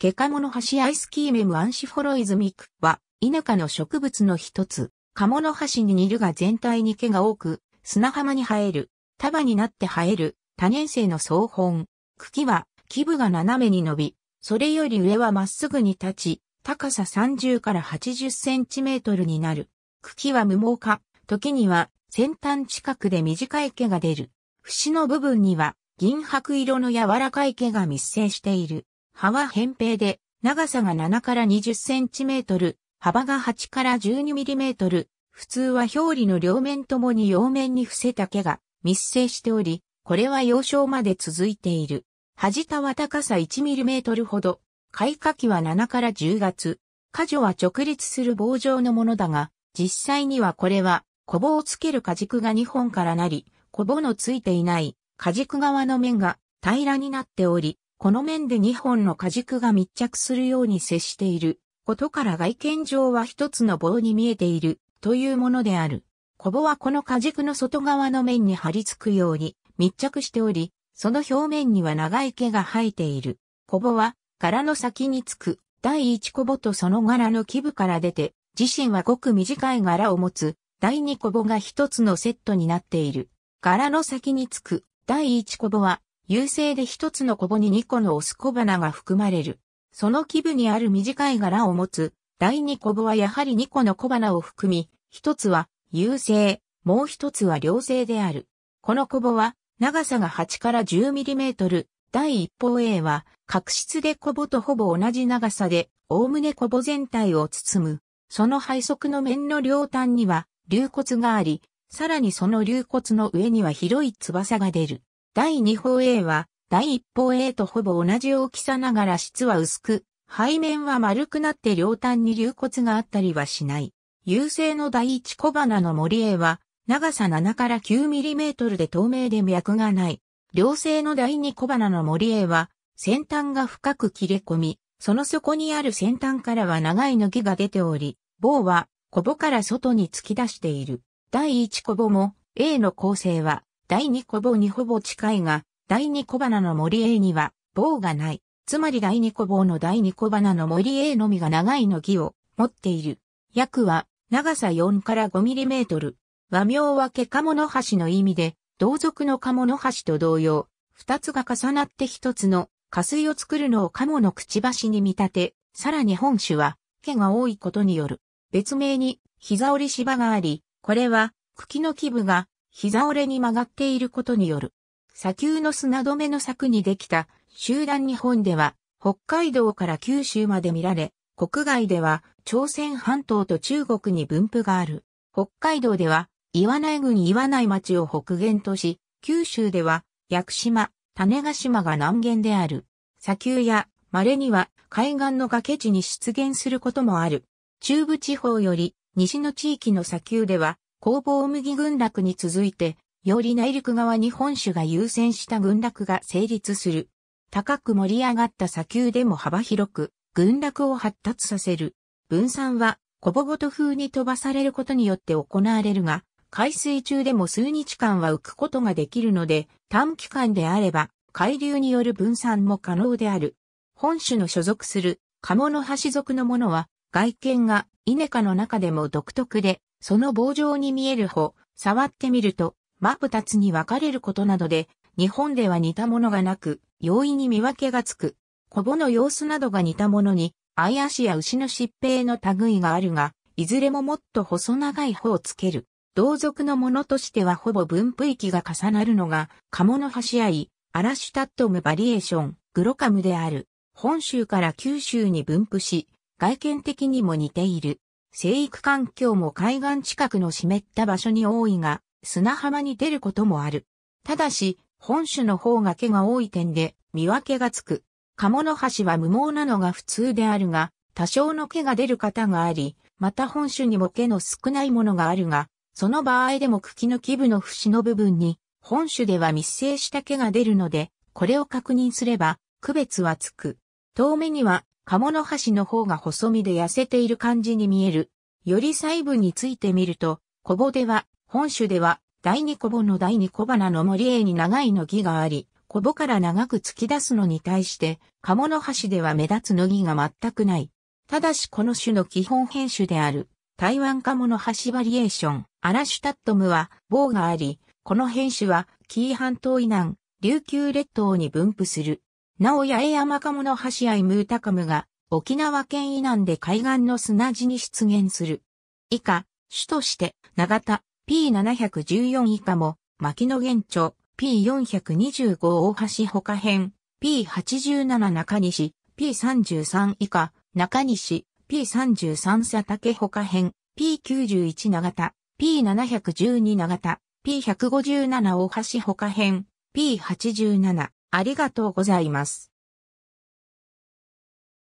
ケカモノハシアイスキーメムアンシフォロイズミクは、田舎の植物の一つ、カモノハシに似るが全体に毛が多く、砂浜に生える、束になって生える、多年生の草本。茎は、基部が斜めに伸び、それより上はまっすぐに立ち、高さ30から80センチメートルになる。茎は無毛化、時には先端近くで短い毛が出る。節の部分には銀白色の柔らかい毛が密生している。葉は扁平で、長さが7から20センチメートル、幅が8から12ミリメートル、普通は表裏の両面ともに葉面に伏せた毛が密生しており、これは幼少まで続いている。端田は高さ1ミリメートルほど、開花期は7から10月、果樹は直立する棒状のものだが、実際にはこれは、コボをつける果軸が2本からなり、コボのついていない、果軸側の面が平らになっており、この面で2本の果軸が密着するように接していることから外見上は一つの棒に見えているというものである。コボはこの果軸の外側の面に張り付くように密着しており、その表面には長い毛が生えている。コボは柄の先につく第1コボとその柄の基部から出て、自身はごく短い柄を持つ第2コボが一つのセットになっている。柄の先につく第1コボは優勢で一つのコボに二個のオスコバナが含まれる。その基部にある短い柄を持つ、第二コボはやはり二個のコバナを含み、一つは優勢、もう一つは良性である。このコボは、長さが8から1 0トル。第一方 A は、角質でコボとほぼ同じ長さで、おおむねコボ全体を包む。その背側の面の両端には、流骨があり、さらにその流骨の上には広い翼が出る。第2方 A は、第1方 A とほぼ同じ大きさながら質は薄く、背面は丸くなって両端に流骨があったりはしない。優勢の第1小花の森 A は、長さ7から 9mm で透明で脈がない。両性の第2小花の森 A は、先端が深く切れ込み、その底にある先端からは長い抜きが出ており、棒は、コボから外に突き出している。第1コボも、A の構成は、第二小棒にほぼ近いが、第二小花の森 A には、棒がない。つまり第二小棒の第二小花の森 A のみが長いの木を持っている。訳は、長さ4から5ミリメートル。和名はけカモノハシの意味で、同族のカモノハシと同様、二つが重なって一つの、下水を作るのをカモのくちばしに見立て、さらに本種は、毛が多いことによる。別名に、膝折り芝があり、これは、茎の基部が、膝折れに曲がっていることによる。砂丘の砂止めの柵にできた集団日本では北海道から九州まで見られ、国外では朝鮮半島と中国に分布がある。北海道では岩内郡岩内町を北限とし、九州では屋久島、種ヶ島が南限である。砂丘や稀には海岸の崖地に出現することもある。中部地方より西の地域の砂丘では工房麦群落に続いて、より内陸側に本種が優先した群落が成立する。高く盛り上がった砂丘でも幅広く、群落を発達させる。分散は、コボごと風に飛ばされることによって行われるが、海水中でも数日間は浮くことができるので、短期間であれば、海流による分散も可能である。本種の所属する、カモノハシ属のものは、外見がイネ科の中でも独特で、その棒状に見える穂、触ってみると、真二つに分かれることなどで、日本では似たものがなく、容易に見分けがつく。コボの様子などが似たものに、アイアシや牛の疾病の類があるが、いずれももっと細長い穂をつける。同族のものとしてはほぼ分布域が重なるのが、カモノハシアイ、アラシュタットムバリエーション、グロカムである。本州から九州に分布し、外見的にも似ている。生育環境も海岸近くの湿った場所に多いが、砂浜に出ることもある。ただし、本種の方が毛が多い点で見分けがつく。カモノハシは無毛なのが普通であるが、多少の毛が出る方があり、また本種にも毛の少ないものがあるが、その場合でも茎の基部の節の部分に、本種では密生した毛が出るので、これを確認すれば、区別はつく。遠目にはカモノハシの方が細身で痩せている感じに見える。より細部についてみると、コボでは、本種では、第二コボの第二小花の森へに長いの木があり、コボから長く突き出すのに対して、カモノハシでは目立つの木が全くない。ただしこの種の基本変種である、台湾カモノハシバリエーション、アラシュタットムは、棒があり、この変種は、紀伊半島以南、琉球列島に分布する。なお八重山鴨の橋アイムータカムが沖縄県以南で海岸の砂地に出現する。以下、主として長田 P714 以下も牧野原町 P425 大橋他編 P87 中西 P33 以下中西 P33 佐竹他編 P91 長田 P712 長田 P157 大橋他編 P87 ありがとうございます。